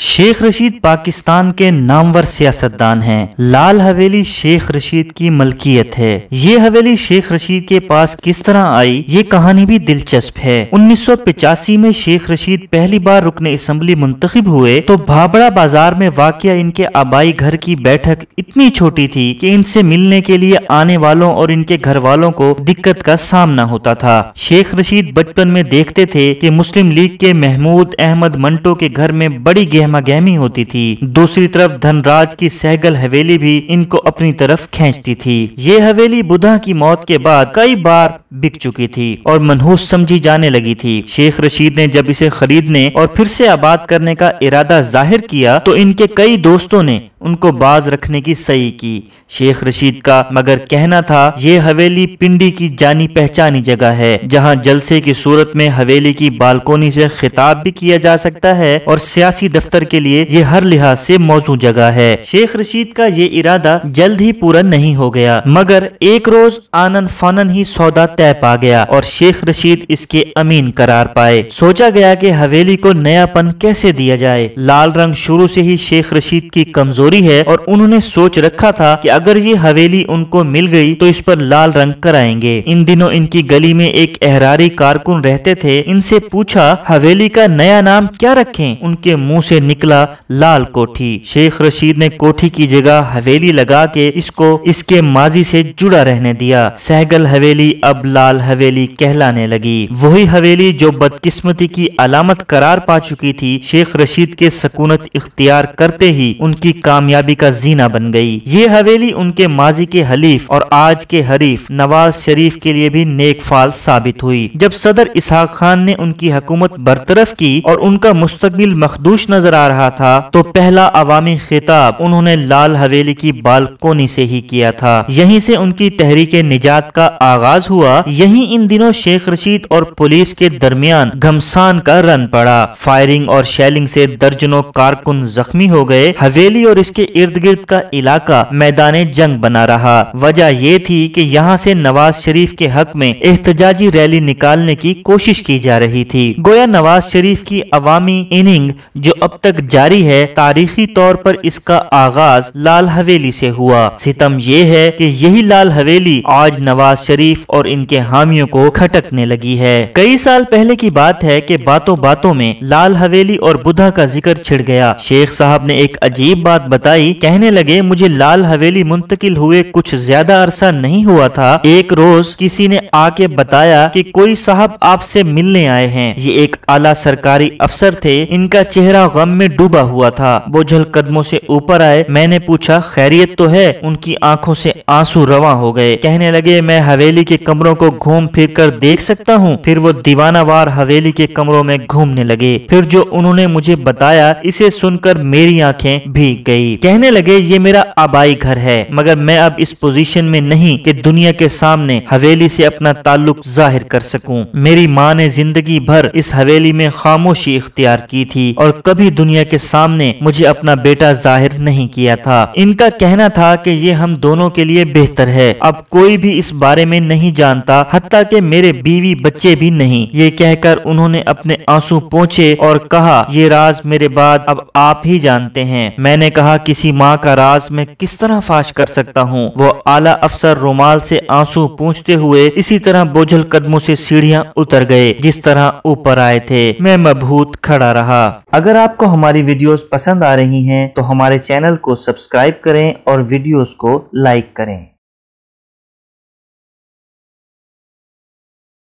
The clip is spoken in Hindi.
शेख रशीद पाकिस्तान के नामवर सियासतदान हैं। लाल हवेली शेख रशीद की मलकियत है ये हवेली शेख रशीद के पास किस तरह आई ये कहानी भी दिलचस्प है 1985 में शेख रशीद पहली बार रुकन इसम्बली मुंतखब हुए तो भाबड़ा बाजार में वाक़ इनके आबाई घर की बैठक इतनी छोटी थी कि इनसे मिलने के लिए आने वालों और इनके घर वालों को दिक्कत का सामना होता था शेख रशीद बचपन में देखते थे की मुस्लिम लीग के महमूद अहमद मंटो के घर में बड़ी गहमागहमी होती थी दूसरी तरफ धनराज की सहगल हवेली भी इनको अपनी तरफ खींचती थी ये हवेली बुधा की मौत के बाद कई बार बिक चुकी थी और मनहूस समझी जाने लगी थी शेख रशीद ने जब इसे खरीदने और फिर से आबाद करने का इरादा जाहिर किया तो इनके कई दोस्तों ने उनको बाज रखने की सही की शेख रशीद का मगर कहना था ये हवेली पिंडी की जानी पहचानी जगह है जहां जलसे की सूरत में हवेली की बालकोनी से खिताब भी किया जा सकता है और सियासी दफ्तर के लिए ये हर लिहाज से मौजूद जगह है शेख रशीद का ये इरादा जल्द ही पूरा नहीं हो गया मगर एक रोज आनन फानन ही सौदा तय पा गया और शेख रशीद इसके अमीन करार पाए सोचा गया की हवेली को नयापन कैसे दिया जाए लाल रंग शुरू से ही शेख रशीद की कमजोरी चोरी है और उन्होंने सोच रखा था कि अगर ये हवेली उनको मिल गई तो इस पर लाल रंग कराएंगे इन दिनों इनकी गली में एक एहरारी कारकुन रहते थे इनसे पूछा हवेली का नया नाम क्या रखें उनके मुंह से निकला लाल कोठी शेख रशीद ने कोठी की जगह हवेली लगा के इसको इसके माजी से जुड़ा रहने दिया सहगल हवेली अब लाल हवेली कहलाने लगी वही हवेली जो बदकिस्मती की अलामत करार पा चुकी थी शेख रशीद के सकूनत इख्तियार करते ही उनकी काम कामयाबी का जीना बन गई ये हवेली उनके माजी के हलीफ और आज के हरीफ नवाज शरीफ के लिए भी नेक फाल साबित हुई जब सदर इसहाक खान ने उनकी हकूमत बरतरफ की और उनका मुस्तबिल मखदूश नजर आ रहा था तो पहला अवामी खिताब उन्होंने लाल हवेली की बालकोनी से ही किया था यही से उनकी तहरीक निजात का आगाज हुआ यही इन दिनों शेख रशीद और पुलिस के दरमियान घमसान का रन पड़ा फायरिंग और शेलिंग से दर्जनों कारकुन जख्मी हो गए हवेली और इस इसके इर्द गिर्द का इलाका मैदान जंग बना रहा वजह ये थी कि यहाँ से नवाज शरीफ के हक में एहतजाजी रैली निकालने की कोशिश की जा रही थी गोया नवाज शरीफ की अवामी इनिंग जो अब तक जारी है तारीखी तौर पर इसका आगाज लाल हवेली से हुआ सितम ये है कि यही लाल हवेली आज नवाज शरीफ और इनके हामियों को खटकने लगी है कई साल पहले की बात है कि बातों बातों में लाल हवेली और बुधा का जिक्र छिड़ गया शेख साहब ने एक अजीब बात बताई कहने लगे मुझे लाल हवेली मुंतकिल हुए कुछ ज्यादा अरसा नहीं हुआ था एक रोज किसी ने आके बताया कि कोई साहब आपसे मिलने आए हैं ये एक आला सरकारी अफसर थे इनका चेहरा गम में डूबा हुआ था बोझल कदमों से ऊपर आए मैंने पूछा खैरियत तो है उनकी आंखों से आंसू रवा हो गए कहने लगे मैं हवेली के कमरों को घूम फिर कर देख सकता हूँ फिर वो दीवानावार हवेली के कमरों में घूमने लगे फिर जो उन्होंने मुझे बताया इसे सुनकर मेरी आंखें भीग गई गई कहने लगे ये मेरा आबाई घर है मगर मैं अब इस पोजीशन में नहीं कि दुनिया के सामने हवेली से अपना ताल्लुक जाहिर कर सकूं। मेरी माँ ने जिंदगी भर इस हवेली में खामोशी इख्तियार की थी और कभी दुनिया के सामने मुझे अपना बेटा जाहिर नहीं किया था इनका कहना था की ये हम दोनों के लिए बेहतर है अब कोई भी इस बारे में नहीं जानता हती के मेरे बीवी बच्चे भी नहीं ये कहकर उन्होंने अपने आंसू पहुँचे और कहा ये राज मेरे बाद अब आप ही जानते हैं मैंने कहा कहा किसी माँ का राज मैं किस तरह फाश कर सकता हूँ वो आला अफसर रुमाल से आंसू पूछते हुए इसी तरह बोझल कदमों से सीढ़ियाँ उतर गए जिस तरह ऊपर आए थे मैं मबहूत खड़ा रहा अगर आपको हमारी वीडियोस पसंद आ रही हैं तो हमारे चैनल को सब्सक्राइब करें और वीडियोस को लाइक करें